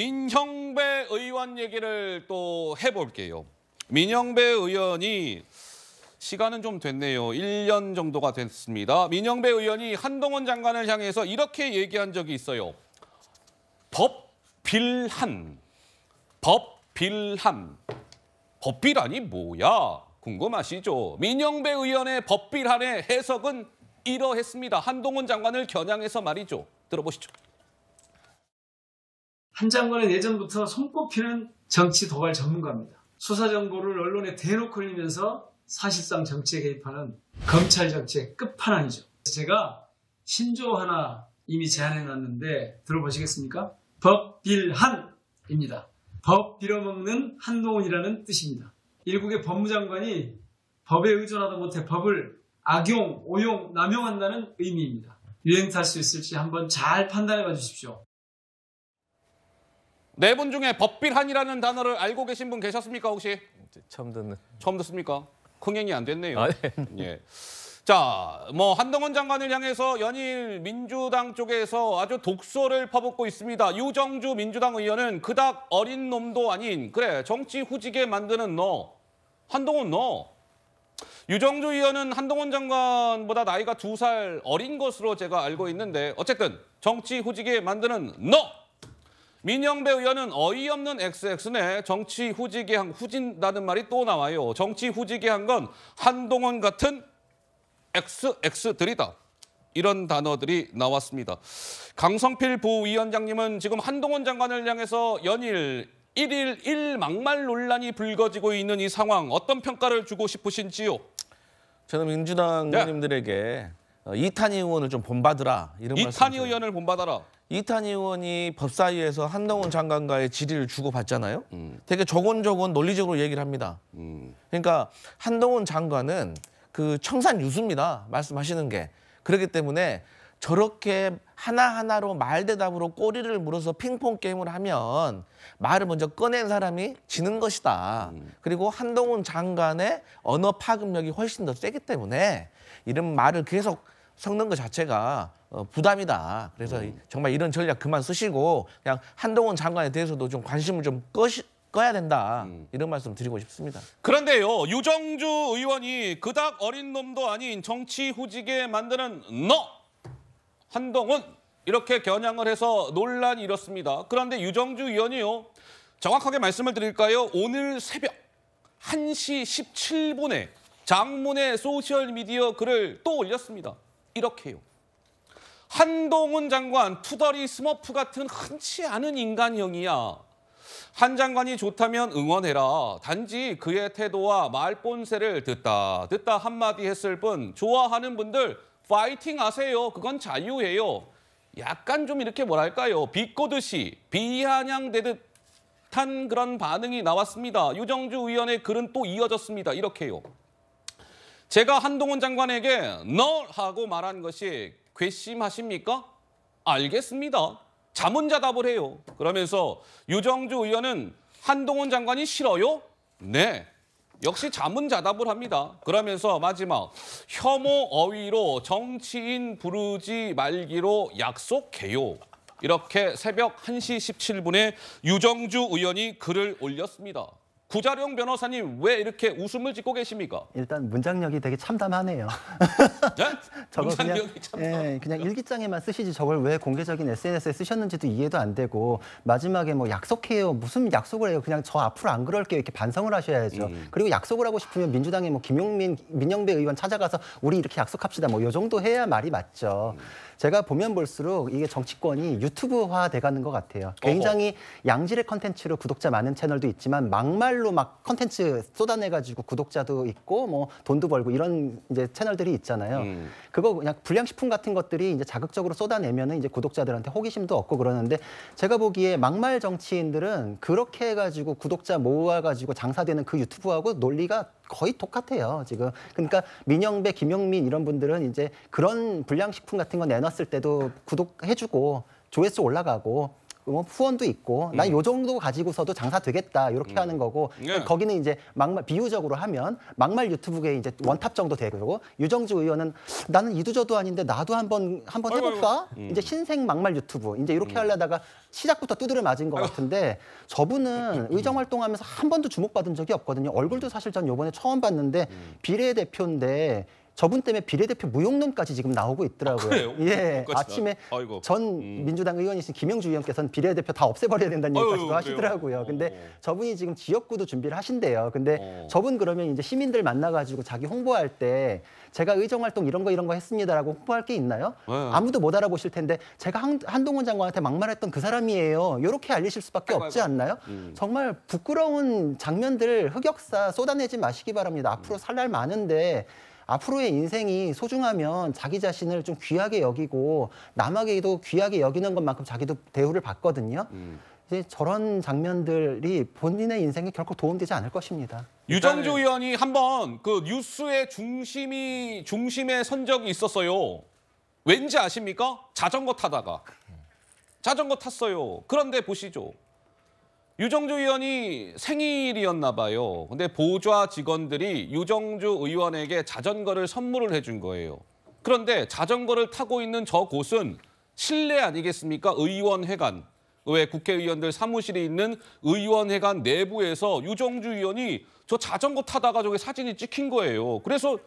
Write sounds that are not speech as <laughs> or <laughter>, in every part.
민형배 의원 얘기를 또 해볼게요. 민형배 의원이 시간은 좀 됐네요. 1년 정도가 됐습니다. 민형배 의원이 한동훈 장관을 향해서 이렇게 얘기한 적이 있어요. 법 빌한. 법빌한법비한이 뭐야? 궁금하시죠? 민영배 의원의 법비한의 해석은 이러했습니다. 한동훈 장관을 겨냥해서 말이죠. 들어보시죠. 한 장관은 예전부터 손꼽히는 정치 도발 전문가입니다. 수사 정보를 언론에 대놓고 흘리면서 사실상 정치에 개입하는 검찰 정치의 끝판왕이죠. 제가 신조 하나 이미 제안해 놨는데 들어보시겠습니까? 법빌한입니다. 법 빌어먹는 한동훈이라는 뜻입니다. 일국의 법무장관이 법에 의존하다 못해 법을 악용, 오용, 남용한다는 의미입니다. 유행 탈 수 있을지 한번 잘 판단해 봐 주십시오. 네분 중에 법빌한이라는 단어를 알고 계신 분 계셨습니까 혹시? 처음 듣는. 처음 듣습니까? 흥행이 안 됐네요. 아, 네. 예. 자, 뭐 한동훈 장관을 향해서 연일 민주당 쪽에서 아주 독소를 퍼붓고 있습니다. 유정주 민주당 의원은 그닥 어린 놈도 아닌 그래 정치 후지게 만드는 너 한동훈 너 유정주 의원은 한동훈 장관보다 나이가 두 살 어린 것으로 제가 알고 있는데 어쨌든 정치 후지게 만드는 너 민영배 의원은 어이없는 XX네 정치 후지개한 후진다는 말이 또 나와요. 정치 후지개한 건 한동원 같은 XX들이다. 이런 단어들이 나왔습니다. 강성필 부위원장님은 지금 한동원 장관을 향해서 연일 일일일막말 논란이 불거지고 있는 이 상황 어떤 평가를 주고 싶으신지요? 저는 민주당님들에게 네. 의원 어, 이탄희 의원을 좀 본받으라 이런 이탄희 말씀을 의원을 본받아라. 이탄희 의원이 법사위에서 한동훈 장관과의 질의를 주고받잖아요. 음. 되게 조곤조곤 논리적으로 얘기를 합니다. 음. 그러니까 한동훈 장관은 그 청산 유수입니다. 말씀하시는 게. 그렇기 때문에 저렇게 하나하나로 말대답으로 꼬리를 물어서 핑퐁 게임을 하면 말을 먼저 꺼낸 사람이 지는 것이다. 음. 그리고 한동훈 장관의 언어 파급력이 훨씬 더 세기 때문에 이런 말을 계속 섞는 것 자체가 어, 부담이다. 그래서 음. 정말 이런 전략 그만 쓰시고 그냥 한동훈 장관에 대해서도 좀 관심을 좀 꺼시, 꺼야 된다. 음. 이런 말씀 드리고 싶습니다. 그런데요. 유정주 의원이 그닥 어린 놈도 아닌 정치 후지게 만드는 너 한동훈 이렇게 겨냥을 해서 논란이 일었습니다. 그런데 유정주 의원이요. 정확하게 말씀을 드릴까요? 오늘 새벽 1시 17분에 장문의 소셜미디어 글을 또 올렸습니다. 이렇게요. 한동훈 장관 투덜이 스머프 같은 흔치 않은 인간형이야. 한 장관이 좋다면 응원해라. 단지 그의 태도와 말본세를 듣다 듣다 한마디 했을 뿐 좋아하는 분들 파이팅 하세요. 그건 자유예요. 약간 좀 이렇게 뭐랄까요. 비꼬듯이 비아냥대듯한 그런 반응이 나왔습니다. 유정주 의원의 글은 또 이어졌습니다. 이렇게요. 제가 한동훈 장관에게 너 하고 말한 것이 괘씸하십니까? 알겠습니다. 자문자답을 해요. 그러면서 유정주 의원은 한동훈 장관이 싫어요? 네. 역시 자문자답을 합니다. 그러면서 마지막 혐오 어휘로 정치인 부르지 말기로 약속해요. 이렇게 새벽 1시 17분에 유정주 의원이 글을 올렸습니다. 구자룡 변호사님 왜 이렇게 웃음을 짓고 계십니까? 일단 문장력이 되게 참담하네요. 네? <laughs> 저거 그냥, 문장력이 참담. 예, 그냥 일기장에만 쓰시지 저걸 왜 공개적인 SNS에 쓰셨는지도 이해도 안 되고 마지막에 뭐 약속해요 무슨 약속을 해요 그냥 저 앞으로 안 그럴게요 이렇게 반성을 하셔야죠. 음. 그리고 약속을 하고 싶으면 민주당의 뭐 김용민 민영배 의원 찾아가서 우리 이렇게 약속합시다 뭐 요 정도 해야 말이 맞죠. 음. 제가 보면 볼수록 이게 정치권이 유튜브화 돼가는 것 같아요. 굉장히 어허. 양질의 컨텐츠로 구독자 많은 채널도 있지만 막말로 정말로 막 컨텐츠 쏟아내가지고 구독자도 있고 뭐 돈도 벌고 이런 이제 채널들이 있잖아요. 음. 그거 그냥 불량식품 같은 것들이 이제 자극적으로 쏟아내면은 이제 구독자들한테 호기심도 없고 그러는데 제가 보기에 막말 정치인들은 그렇게 해가지고 구독자 모아가지고 장사되는 그 유튜브하고 논리가 거의 똑같아요 지금 그러니까 민영배 김영민 이런 분들은 이제 그런 불량식품 같은 거 내놨을 때도 구독해주고 조회수 올라가고 뭐 후원도 있고 난요 음. 정도 가지고서도 장사 되겠다 이렇게 음. 하는 거고 예. 거기는 이제 막말 비유적으로 하면 막말 유튜브에 이제 원탑 정도 되고 유정주 의원은 나는 이두저도 아닌데 나도 한번 한번 해볼까 아이고. 음. 이제 신생 막말 유튜브 이제 이렇게 하려다가 시작부터 두드려 맞은 것 같은데 저분은 의정 활동하면서 한 번도 주목받은 적이 없거든요 얼굴도 사실 전 요번에 처음 봤는데 비례 대표인데 저분 때문에 비례대표 무용론까지 지금 나오고 있더라고요. 아, 예, 아침에 아이고. 전 음. 민주당 의원이신 김영주 의원께서는 비례대표 다 없애버려야 된다는 아유, 얘기까지도 하시더라고요. 어. 근데 저분이 지금 지역구도 준비를 하신대요. 근데 어. 저분 그러면 이제 시민들 만나가지고 자기 홍보할 때 제가 의정 활동 이런 거 이런 거 했습니다라고 홍보할 게 있나요? 네. 아무도 못 알아보실 텐데 제가 한, 동훈 장관한테 막말했던 그 사람이에요. 이렇게 알리실 수밖에 없지 않나요? 음. 정말 부끄러운 장면들 흑역사 쏟아내지 마시기 바랍니다. 앞으로 음. 살날 많은데 앞으로의 인생이 소중하면 자기 자신을 좀 귀하게 여기고 남에게도 귀하게 여기는 것만큼 자기도 대우를 받거든요. 음. 이제 저런 장면들이 본인의 인생에 결코 도움되지 않을 것입니다. 유정조 의원이 한번 그 뉴스의 중심이 중심에 선 적이 있었어요. 왠지 아십니까? 자전거 타다가 자전거 탔어요. 그런데 보시죠. 유정주 의원이 생일이었나 봐요. 근데 보좌 직원들이 유정주 의원에게 자전거를 선물을 해준 거예요. 그런데 자전거를 타고 있는 저 곳은 실내 아니겠습니까? 의원회관. 왜 국회의원들 사무실이 있는 의원회관 내부에서 유정주 의원이 저 자전거 타다가 저게 사진이 찍힌 거예요. 그래서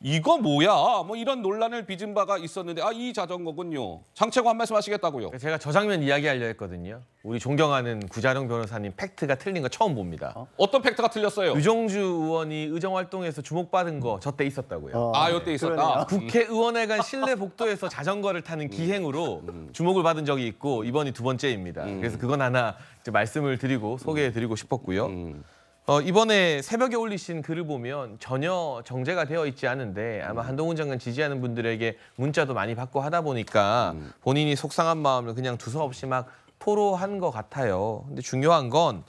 이거 뭐야? 뭐 이런 논란을 빚은 바가 있었는데 아 이 자전거군요. 장채고 한 말씀 하시겠다고요. 제가 저 장면 이야기하려 했거든요. 우리 존경하는 구자룡 변호사님 팩트가 틀린 거 처음 봅니다. 어? 떤 팩트가 틀렸어요? 유정주 의원이 의정 활동에서 주목받은 거 저때 음. 있었다고요. 어, 아, 요때 있었다. 음. 국회의원회관 실내 복도에서 자전거를 타는 음. 기행으로 주목을 받은 적이 있고 이번이 두 번째입니다. 그래서 그건 하나 말씀을 드리고 소개해 드리고 싶었고요. 어, 이번에 새벽에 올리신 글을 보면 전혀 정제가 되어 있지 않은데 아마 음. 한동훈 장관 지지하는 분들에게 문자도 많이 받고 하다 보니까 음. 본인이 속상한 마음을 그냥 두서없이 막 토로한 것 같아요. 근데 중요한 건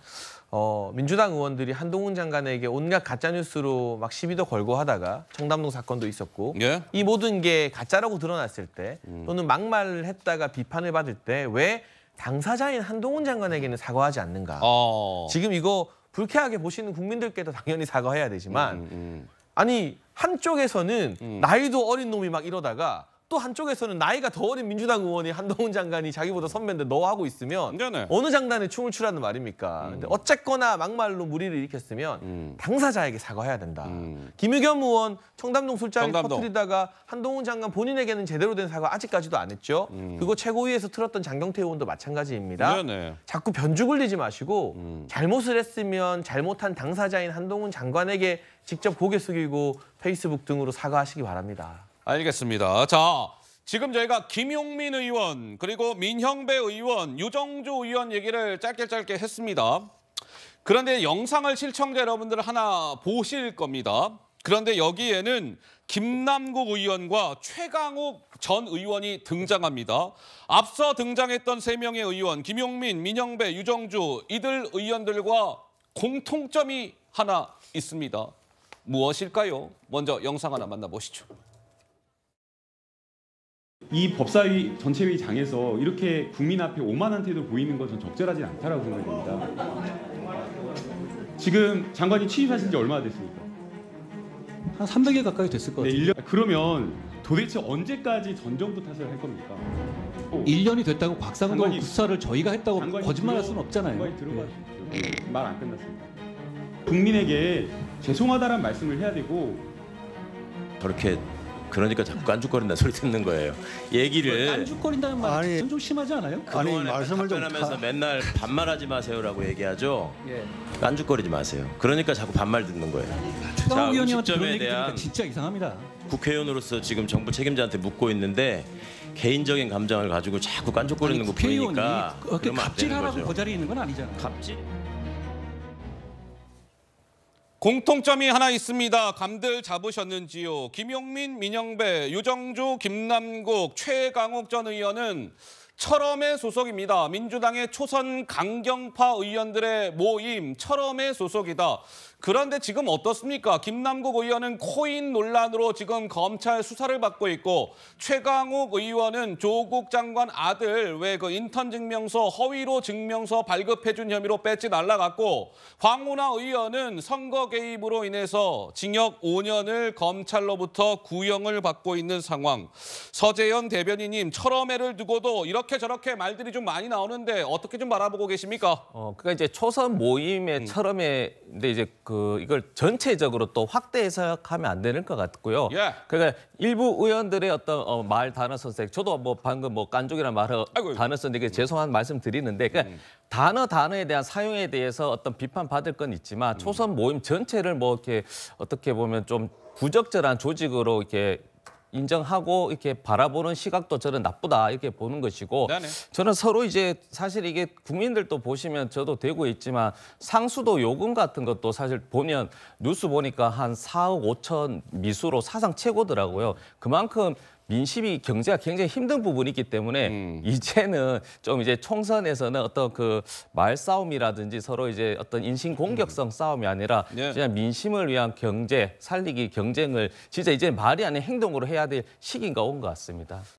어, 민주당 의원들이 한동훈 장관에게 온갖 가짜뉴스로 막 시비도 걸고 하다가 청담동 사건도 있었고 예? 이 모든 게 가짜라고 드러났을 때 음. 또는 막말을 했다가 비판을 받을 때 왜 당사자인 한동훈 장관에게는 사과하지 않는가. 어. 지금 이거 불쾌하게 보시는 국민들께도 당연히 사과해야 되지만 음, 음, 음. 아니 한쪽에서는 나이도 어린 놈이 막 이러다가 또 한쪽에서는 나이가 더 어린 민주당 의원이 한동훈 장관이 자기보다 선배인데 너 하고 있으면 네네. 어느 장단에 춤을 추라는 말입니까? 음. 근데 어쨌거나 막말로 무리를 일으켰으면 음. 당사자에게 사과해야 된다. 음. 김유겸 의원 청담동 술자리 퍼뜨리다가 한동훈 장관 본인에게는 제대로 된 사과 아직까지도 안 했죠. 음. 그거 최고위에서 틀었던 장경태 의원도 마찬가지입니다. 네네. 자꾸 변주 굴리지 마시고 음. 잘못을 했으면 잘못한 당사자인 한동훈 장관에게 직접 고개 숙이고 페이스북 등으로 사과하시기 바랍니다. 알겠습니다. 자, 지금 저희가 김용민 의원 그리고 민형배 의원, 유정주 의원 얘기를 짧게 짧게 했습니다. 그런데 영상을 시청자 여러분들 하나 보실 겁니다. 그런데 여기에는 김남국 의원과 최강욱 전 의원이 등장합니다. 앞서 등장했던 세 명의 의원 김용민, 민영배, 유정주 이들 의원들과 공통점이 하나 있습니다. 무엇일까요? 먼저 영상 하나 만나보시죠. 이 법사위 전체회의장에서 이렇게 국민 앞에 오만한 태도 보이는 것은 적절하지 않다라고 생각됩니다. 지금 장관이 취임하신 지 얼마나 됐습니까? 한 300일 가까이 됐을 것 네, 같아요. 1 그러면 도대체 언제까지 전정부 탓을 할 겁니까? 1년이 됐다고 곽상도 수사를 저희가 했다고 거짓말할 수는 없잖아요. 네. 말안 끝났습니다. 국민에게 죄송하다는 말씀을 해야 되고 저렇게 그러니까 자꾸 깐죽거린다 소리 듣는 거예요. 얘기를 깐죽거린다는 말좀 심하지 않아요? 아니 말씀을 좀하면서 가- 맨날 반말하지 마세요라고 얘기하죠. 예. 깐죽거리지 마세요. 그러니까 자꾸 반말 듣는 거예요. 최강욱 의원님한테 대한- 진짜 이상합니다. 국회의원으로서 지금 정부 책임자한테 묻고 있는데 개인적인 감정을 가지고 자꾸 깐죽거리는 아니, 거보니까그 갑질하라고 그 자리에 있는 건 아니잖아요. 갑질? 공통점이 하나 있습니다. 감들 잡으셨는지요? 김용민, 민영배, 유정주, 김남국, 최강욱 전 의원은 철엄의 소속입니다. 민주당의 초선 강경파 의원들의 모임 철엄의 소속이다. 그런데 지금 어떻습니까? 김남국 의원은 코인 논란으로 지금 검찰 수사를 받고 있고 최강욱 의원은 조국 장관 아들 왜 그 인턴 증명서 허위로 증명서 발급해준 혐의로 뺏지 날라갔고 황운하 의원은 선거 개입으로 인해서 징역 5년을 검찰로부터 구형을 받고 있는 상황. 서재현 대변인님 철엄회를 두고도 이렇게 이렇게 저렇게 말들이 좀 많이 나오는데 어떻게 좀 바라보고 계십니까? 어, 그러니까 이제 초선 모임의처럼에 근데 이제 그 이걸 전체적으로 또 확대 해석하면 안 되는 것 같고요. 예. 그러니까 일부 의원들의 어떤 어, 말 단어 선택, 저도 뭐 방금 뭐 깐족이라는 말 단어 선택에 음. 죄송한 말씀 드리는데 그러니까 음. 단어 단어에 대한 사용에 대해서 어떤 비판 받을 건 있지만 음. 초선 모임 전체를 뭐 이렇게 어떻게 보면 좀 부적절한 조직으로 이렇게 인정하고 이렇게 바라보는 시각도 저는 나쁘다 이렇게 보는 것이고 네네. 저는 서로 이제 사실 이게 국민들도 보시면 저도 되고 있지만 상수도 요금 같은 것도 사실 보면 뉴스 보니까 한 4억 5천 미수로 사상 최고더라고요. 그만큼 민심이 경제가 굉장히 힘든 부분이 있기 때문에 음. 이제는 좀 이제 총선에서는 어떤 그 말싸움이라든지 서로 이제 어떤 인신 공격성 음. 싸움이 아니라 예. 그냥 민심을 위한 경제 살리기 경쟁을 진짜 이제 말이 아닌 행동으로 해야 될 시기가 인온것 같습니다.